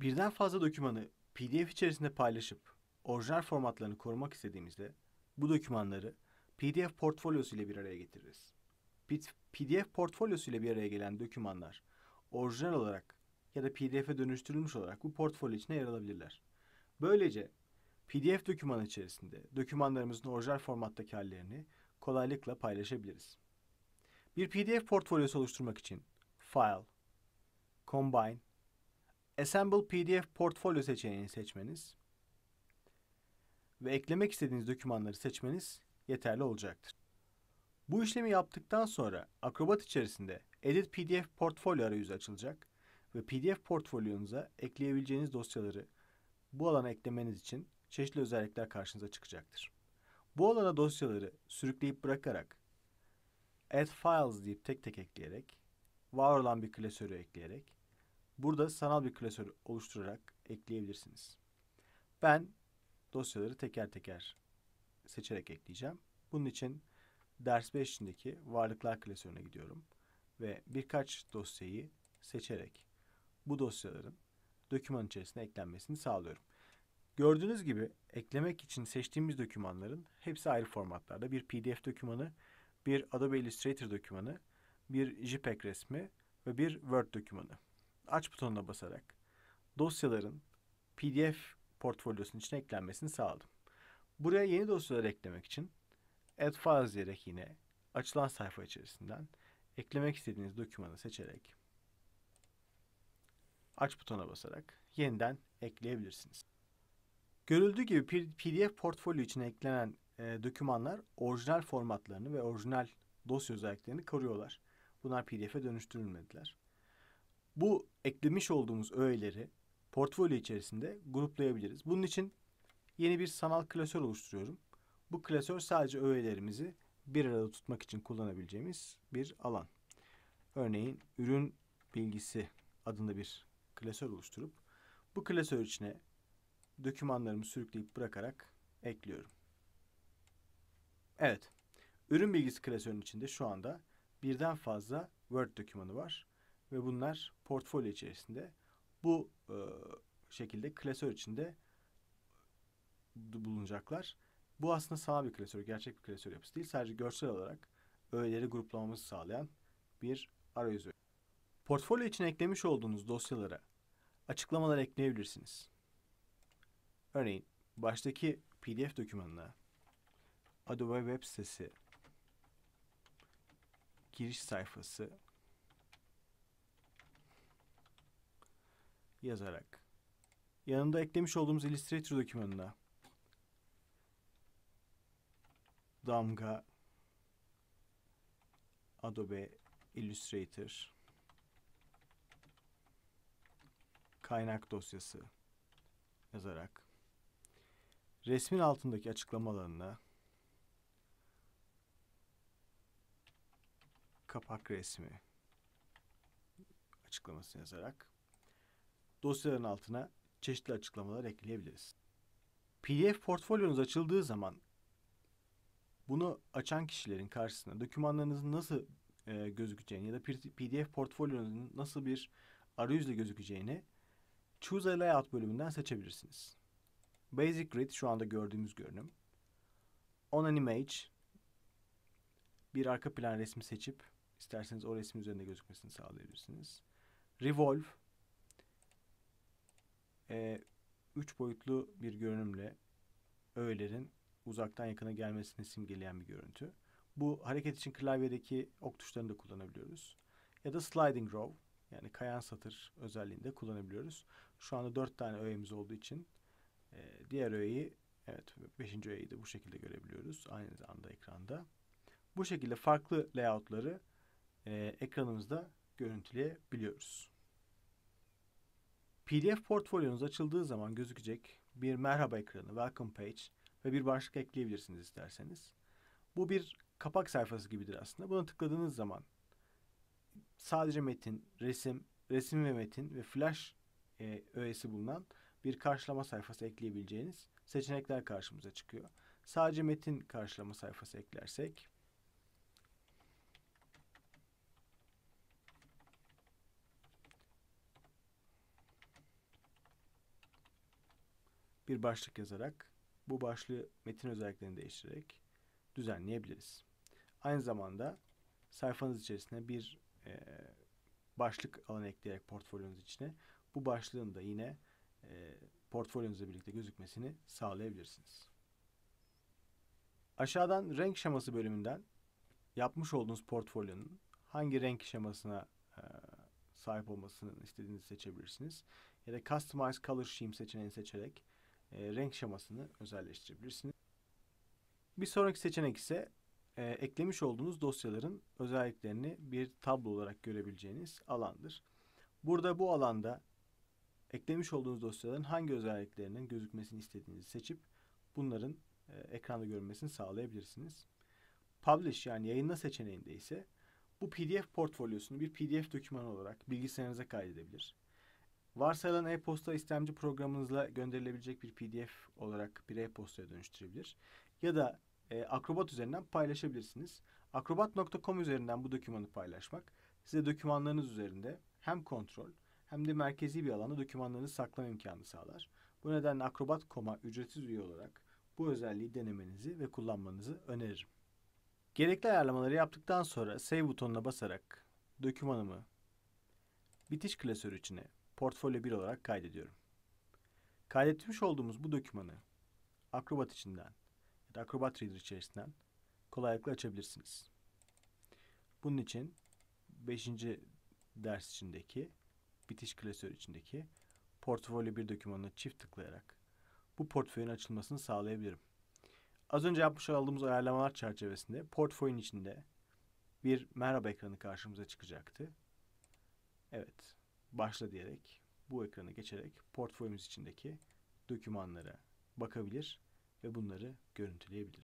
Birden fazla dokümanı PDF içerisinde paylaşıp orijinal formatlarını korumak istediğimizde bu dokümanları PDF portfolyosu ile bir araya getiririz. PDF portfolyosu ile bir araya gelen dokümanlar orijinal olarak ya da PDF'e dönüştürülmüş olarak bu portfolyo içine yer alabilirler. Böylece PDF dokümanı içerisinde dokümanlarımızın orijinal formattaki hallerini kolaylıkla paylaşabiliriz. Bir PDF portfolyosu oluşturmak için File, Combine Assemble PDF portfolyo seçeneğini seçmeniz ve eklemek istediğiniz dokümanları seçmeniz yeterli olacaktır. Bu işlemi yaptıktan sonra Acrobat içerisinde Edit PDF Portfolyo arayüzü açılacak ve PDF portfolyonuza ekleyebileceğiniz dosyaları bu alana eklemeniz için çeşitli özellikler karşınıza çıkacaktır. Bu alana dosyaları sürükleyip bırakarak Add Files deyip tek tek ekleyerek, var olan bir klasörü ekleyerek Burada sanal bir klasör oluşturarak ekleyebilirsiniz. Ben dosyaları teker teker seçerek ekleyeceğim. Bunun için ders 5 içindeki varlıklar klasörüne gidiyorum ve birkaç dosyayı seçerek bu dosyaların doküman içerisine eklenmesini sağlıyorum. Gördüğünüz gibi eklemek için seçtiğimiz dokümanların hepsi ayrı formatlarda. Bir PDF dokümanı, bir Adobe Illustrator dokümanı, bir JPEG resmi ve bir Word dokümanı aç butonuna basarak dosyaların PDF portfolyosunun içine eklenmesini sağladım. Buraya yeni dosyalar eklemek için Add Files diyerek yine açılan sayfa içerisinden eklemek istediğiniz dokümanı seçerek aç butona basarak yeniden ekleyebilirsiniz. Görüldüğü gibi PDF portfolyo için eklenen e, dokümanlar orijinal formatlarını ve orijinal dosya özelliklerini koruyorlar. Bunlar PDF'e dönüştürülmediler. Bu eklemiş olduğumuz öğeleri portfolyo içerisinde gruplayabiliriz. Bunun için yeni bir sanal klasör oluşturuyorum. Bu klasör sadece öğelerimizi bir arada tutmak için kullanabileceğimiz bir alan. Örneğin ürün bilgisi adında bir klasör oluşturup bu klasör içine dokümanlarımı sürükleyip bırakarak ekliyorum. Evet, ürün bilgisi klasörünün içinde şu anda birden fazla Word dokümanı var ve bunlar portfolyo içerisinde bu e, şekilde klasör içinde e, bulunacaklar. Bu aslında sağ bir klasör, gerçek bir klasör yapısı değil. Sadece görsel olarak öğeleri gruplamamızı sağlayan bir arayüzü. Portfolyo için eklemiş olduğunuz dosyalara açıklamalar ekleyebilirsiniz. Örneğin baştaki PDF dokümanına Adobe web sitesi giriş sayfası yazarak. Yanında eklemiş olduğumuz Illustrator dokümanına damga Adobe Illustrator kaynak dosyası yazarak resmin altındaki açıklama alanına kapak resmi açıklamasını yazarak dosyaların altına çeşitli açıklamalar ekleyebiliriz. PDF portfolyonuz açıldığı zaman bunu açan kişilerin karşısına dokümanlarınızın nasıl e, gözükeceğini ya da PDF portfolyonuzun nasıl bir arayüzle gözükeceğini Choose a Layout bölümünden seçebilirsiniz. Basic Grid şu anda gördüğümüz görünüm. On an Image bir arka plan resmi seçip isterseniz o resmin üzerinde gözükmesini sağlayabilirsiniz. Revolve e, üç boyutlu bir görünümle öğelerin uzaktan yakına gelmesini simgeleyen bir görüntü. Bu hareket için klavyedeki ok tuşlarını da kullanabiliyoruz. Ya da sliding row yani kayan satır özelliğinde kullanabiliyoruz. Şu anda dört tane öğemiz olduğu için e, diğer öğeyi evet beşinci öğeyi de bu şekilde görebiliyoruz aynı zamanda ekranda. Bu şekilde farklı layoutları e, ekranımızda görüntüleyebiliyoruz. PDF portfolyonuz açıldığı zaman gözükecek bir merhaba ekranı, welcome page ve bir başlık ekleyebilirsiniz isterseniz. Bu bir kapak sayfası gibidir aslında. Buna tıkladığınız zaman sadece metin, resim, resim ve metin ve flash e, öğesi bulunan bir karşılama sayfası ekleyebileceğiniz seçenekler karşımıza çıkıyor. Sadece metin karşılama sayfası eklersek bir başlık yazarak bu başlığı metin özelliklerini değiştirerek düzenleyebiliriz. Aynı zamanda sayfanız içerisine bir e, başlık alanı ekleyerek portfolyonuz içine bu başlığın da yine e, portfolyonuzla birlikte gözükmesini sağlayabilirsiniz. Aşağıdan renk şeması bölümünden yapmış olduğunuz portfolyonun hangi renk şemasına e, sahip olmasını istediğinizi seçebilirsiniz. Ya da Customize Color Scheme seçeneğini seçerek e, renk şemasını özelleştirebilirsiniz. Bir sonraki seçenek ise e, eklemiş olduğunuz dosyaların özelliklerini bir tablo olarak görebileceğiniz alandır. Burada bu alanda eklemiş olduğunuz dosyaların hangi özelliklerinin gözükmesini istediğinizi seçip bunların e, ekranda görünmesini sağlayabilirsiniz. Publish yani yayınla seçeneğinde ise bu PDF portfolyosunu bir PDF dokümanı olarak bilgisayarınıza kaydedebilir Varsayılan e-posta istemci programınızla gönderilebilecek bir pdf olarak bir e-postaya dönüştürebilir. Ya da e, Acrobat üzerinden paylaşabilirsiniz. Acrobat.com üzerinden bu dokümanı paylaşmak size dokümanlarınız üzerinde hem kontrol hem de merkezi bir alanda dokümanlarınızı saklama imkanı sağlar. Bu nedenle Acrobat.com'a ücretsiz üye olarak bu özelliği denemenizi ve kullanmanızı öneririm. Gerekli ayarlamaları yaptıktan sonra Save butonuna basarak dokümanımı bitiş klasörü içine portfolyo 1 olarak kaydediyorum. Kaydetmiş olduğumuz bu dokümanı Acrobat içinden ya da Acrobat Reader içerisinden kolaylıkla açabilirsiniz. Bunun için 5. ders içindeki bitiş klasörü içindeki portfolyo 1 dokümanına çift tıklayarak bu portföyün açılmasını sağlayabilirim. Az önce yapmış olduğumuz ayarlamalar çerçevesinde portföyün içinde bir merhaba ekranı karşımıza çıkacaktı. Evet başla diyerek bu ekrana geçerek portföyümüz içindeki dokümanlara bakabilir ve bunları görüntüleyebilir.